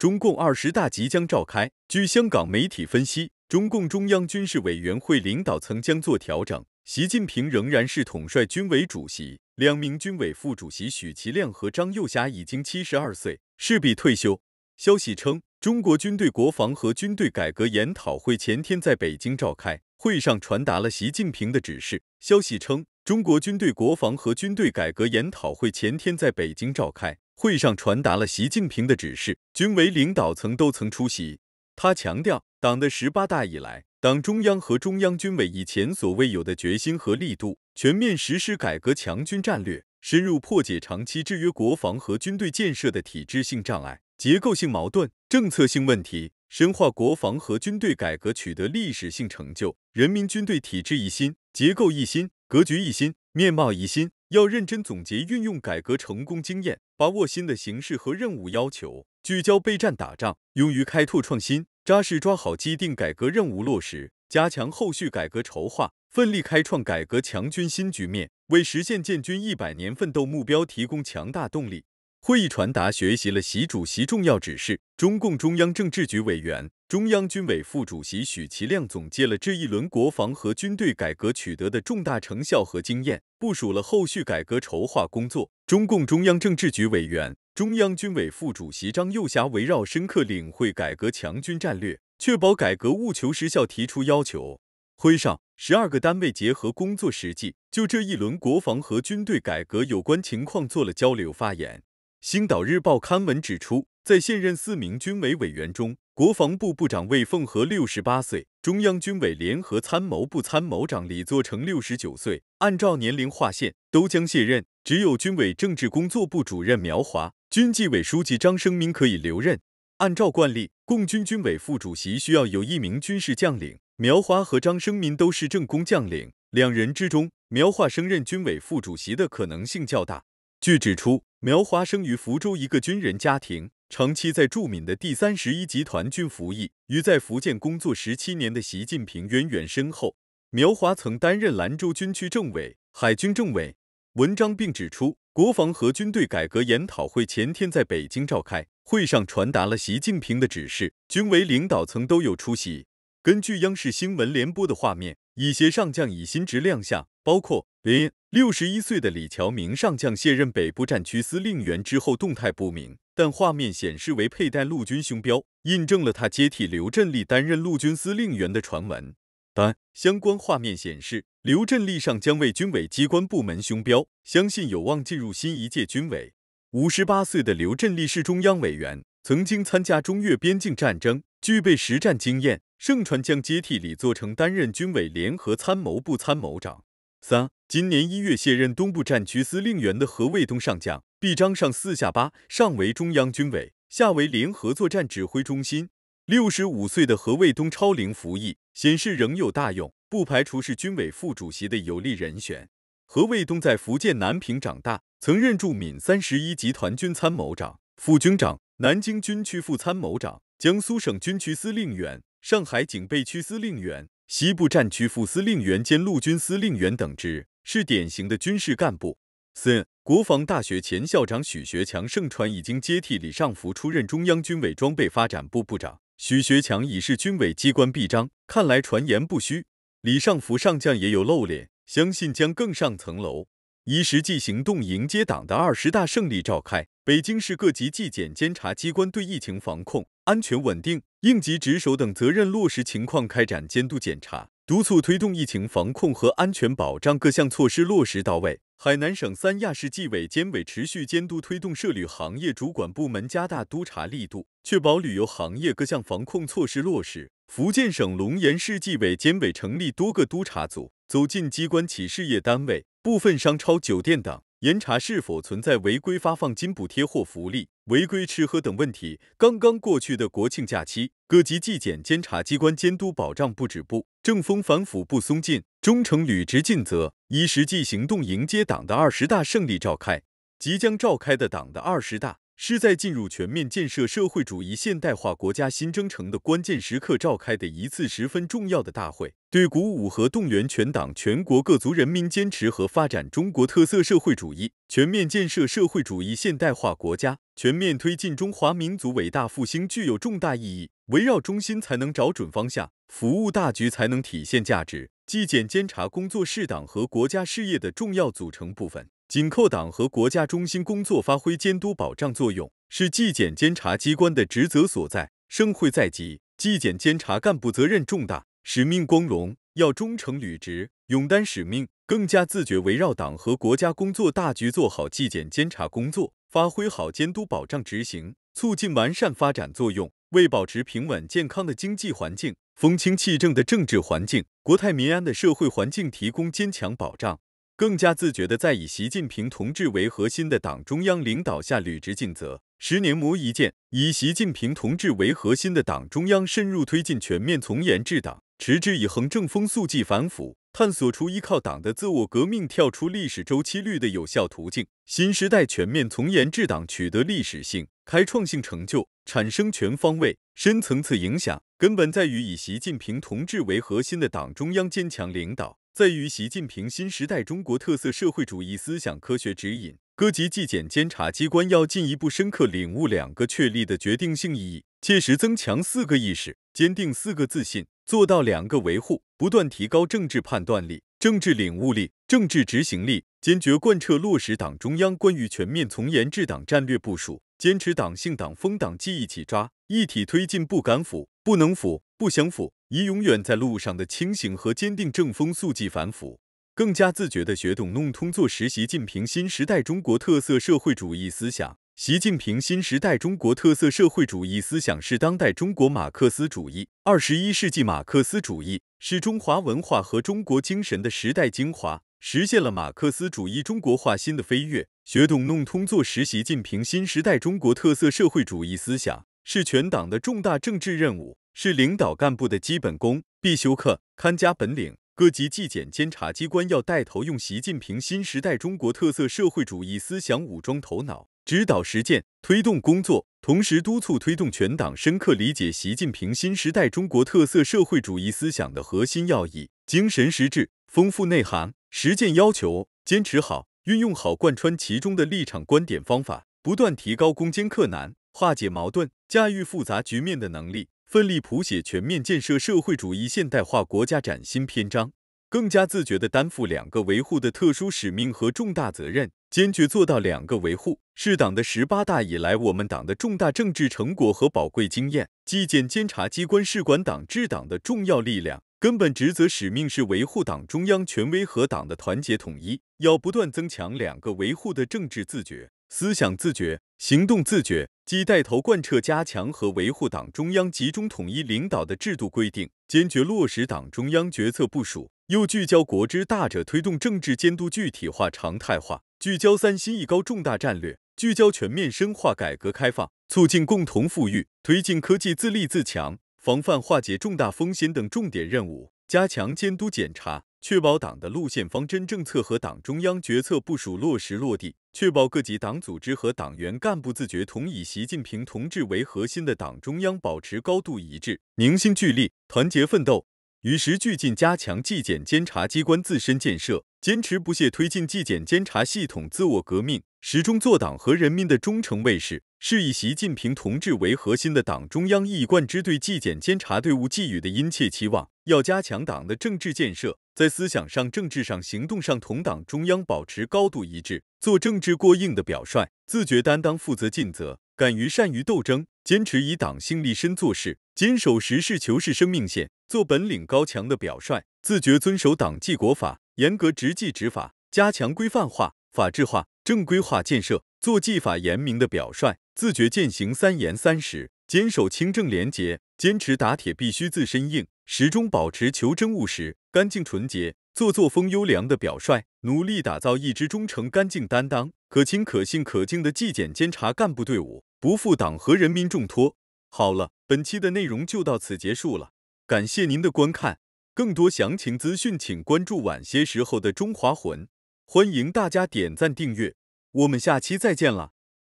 中共二十大即将召开，据香港媒体分析，中共中央军事委员会领导层将做调整。习近平仍然是统帅军委主席，两名军委副主席许其亮和张幼侠已经七十二岁，势必退休。消息称，中国军队国防和军队改革研讨会前天在北京召开，会上传达了习近平的指示。消息称。中国军队国防和军队改革研讨会前天在北京召开，会上传达了习近平的指示，军委领导层都曾出席。他强调，党的十八大以来，党中央和中央军委以前所未有的决心和力度，全面实施改革强军战略，深入破解长期制约国防和军队建设的体制性障碍、结构性矛盾、政策性问题，深化国防和军队改革取得历史性成就，人民军队体制一新，结构一新。格局一新，面貌一新。要认真总结运用改革成功经验，把握新的形势和任务要求，聚焦备战打仗，勇于开拓创新，扎实抓好既定改革任务落实，加强后续改革筹划，奋力开创改革强军新局面，为实现建军一百年奋斗目标提供强大动力。会议传达学习了习主席重要指示，中共中央政治局委员。中央军委副主席许其亮总结了这一轮国防和军队改革取得的重大成效和经验，部署了后续改革筹划工作。中共中央政治局委员、中央军委副主席张幼霞围绕深刻领会改革强军战略，确保改革务求实效提出要求。会上，十二个单位结合工作实际，就这一轮国防和军队改革有关情况做了交流发言。《星岛日报》刊文指出，在现任四名军委委员中。国防部部长魏凤和六十八岁，中央军委联合参谋部参谋长李作成六十九岁，按照年龄划线都将卸任，只有军委政治工作部主任苗华、军纪委书记张生民可以留任。按照惯例，共军军委副主席需要有一名军事将领，苗华和张生民都是正工将领，两人之中，苗华升任军委副主席的可能性较大。据指出，苗华生于福州一个军人家庭。长期在著名的第三十一集团军服役，与在福建工作十七年的习近平渊源深厚。苗华曾担任兰州军区政委、海军政委。文章并指出，国防和军队改革研讨会前天在北京召开，会上传达了习近平的指示。均为领导层都有出席。根据央视新闻联播的画面，一些上将以新职亮相，包括零六十一岁的李桥明上将卸任北部战区司令员之后动态不明。但画面显示为佩戴陆军胸标，印证了他接替刘振利担任陆军司令员的传闻。但相关画面显示，刘振利上将为军委机关部门胸标，相信有望进入新一届军委。五十八岁的刘振利是中央委员，曾经参加中越边境战争，具备实战经验，盛传将接替李作成担任军委联合参谋部参谋长。三，今年一月卸任东部战区司令员的何卫东上将，臂章上四下八，上为中央军委，下为联合作战指挥中心。六十五岁的何卫东超龄服役，显示仍有大用，不排除是军委副主席的有力人选。何卫东在福建南平长大，曾任驻闽三十一集团军参谋长、副军长，南京军区副参谋长，江苏省军区司令员，上海警备区司令员。西部战区副司令员兼陆军司令员等职，是典型的军事干部。四，国防大学前校长许学强盛传已经接替李尚福出任中央军委装备发展部部长，许学强已是军委机关臂章，看来传言不虚。李尚福上将也有露脸，相信将更上层楼，以实际行动迎接党的二十大胜利召开。北京市各级纪检监察机关对疫情防控安全稳定。应急值守等责任落实情况开展监督检查，督促推动疫情防控和安全保障各项措施落实到位。海南省三亚市纪委监委持续监督推动涉旅行业主管部门加大督查力度，确保旅游行业各项防控措施落实。福建省龙岩市纪委监委成立多个督查组，走进机关企事业单位、部分商超、酒店等。严查是否存在违规发放津补贴或福利、违规吃喝等问题。刚刚过去的国庆假期，各级纪检监察机关监督保障不止步，正风反腐不松劲，忠诚履职尽责，以实际行动迎接党的二十大胜利召开。即将召开的党的二十大。是在进入全面建设社会主义现代化国家新征程的关键时刻召开的一次十分重要的大会，对鼓舞和动员全党全国各族人民坚持和发展中国特色社会主义、全面建设社会主义现代化国家、全面推进中华民族伟大复兴具有重大意义。围绕中心才能找准方向，服务大局才能体现价值。纪检监察工作是党和国家事业的重要组成部分。紧扣党和国家中心工作，发挥监督保障作用，是纪检监察机关的职责所在。盛会在即，纪检监察干部责任重大、使命光荣，要忠诚履职、勇担使命，更加自觉围绕党和国家工作大局做好纪检监察工作，发挥好监督保障执行、促进完善发展作用，为保持平稳健康的经济环境、风清气正的政治环境、国泰民安的社会环境提供坚强保障。更加自觉地在以习近平同志为核心的党中央领导下履职尽责。十年磨一剑，以习近平同志为核心的党中央深入推进全面从严治党，持之以恒正风肃纪反腐，探索出依靠党的自我革命跳出历史周期率的有效途径。新时代全面从严治党取得历史性、开创性成就，产生全方位、深层次影响，根本在于以习近平同志为核心的党中央坚强领导。在于习近平新时代中国特色社会主义思想科学指引，各级纪检监察机关要进一步深刻领悟“两个确立”的决定性意义，切实增强“四个意识”，坚定“四个自信”，做到“两个维护”，不断提高政治判断力、政治领悟力、政治执行力，坚决贯彻落实党中央关于全面从严治党战略部署，坚持党性、党风、党纪一起抓，一体推进不敢腐。不能腐，不想腐，以永远在路上的清醒和坚定正风肃纪反腐，更加自觉地学懂弄通做实习近平新时代中国特色社会主义思想。习近平新时代中国特色社会主义思想是当代中国马克思主义、二十一世纪马克思主义，是中华文化和中国精神的时代精华，实现了马克思主义中国化新的飞跃。学懂弄通做实习近平新时代中国特色社会主义思想。是全党的重大政治任务，是领导干部的基本功、必修课、看家本领。各级纪检监察机关要带头用习近平新时代中国特色社会主义思想武装头脑、指导实践、推动工作，同时督促推动全党深刻理解习近平新时代中国特色社会主义思想的核心要义、精神实质、丰富内涵、实践要求，坚持好、运用好贯穿其中的立场观点方法，不断提高攻坚克难。化解矛盾、驾驭复杂局面的能力，奋力谱写全面建设社会主义现代化国家崭新篇章，更加自觉地担负“两个维护”的特殊使命和重大责任，坚决做到“两个维护”，是党的十八大以来我们党的重大政治成果和宝贵经验。纪检监察机关是管党治党的重要力量，根本职责使命是维护党中央权威和党的团结统一，要不断增强“两个维护”的政治自觉。思想自觉、行动自觉，既带头贯彻加强和维护党中央集中统一领导的制度规定，坚决落实党中央决策部署，又聚焦国之大者，推动政治监督具体化、常态化；聚焦“三新一高”重大战略，聚焦全面深化改革开放、促进共同富裕、推进科技自立自强、防范化解重大风险等重点任务，加强监督检查。确保党的路线方针政策和党中央决策部署落实落地，确保各级党组织和党员干部自觉同以习近平同志为核心的党中央保持高度一致，凝心聚力，团结奋斗，与时俱进，加强纪检监察机关自身建设，坚持不懈推进纪检监察系统自我革命，始终做党和人民的忠诚卫士，是以习近平同志为核心的党中央一贯之对纪检监察队伍寄予的殷切期望。要加强党的政治建设。在思想上、政治上、行动上同党中央保持高度一致，做政治过硬的表率，自觉担当、负责、尽责，敢于善于斗争，坚持以党性立身做事，坚守实事求是生命线，做本领高强的表率，自觉遵守党纪国法，严格执纪执法，加强规范化、法治化、正规化建设，做纪法严明的表率，自觉践行三严三实。坚守清正廉洁，坚持打铁必须自身硬，始终保持求真务实、干净纯洁，做作风优良的表率，努力打造一支忠诚、干净、担当、可亲、可信、可敬的纪检监察干部队伍，不负党和人民重托。好了，本期的内容就到此结束了，感谢您的观看。更多详情资讯，请关注晚些时候的《中华魂》。欢迎大家点赞、订阅，我们下期再见了。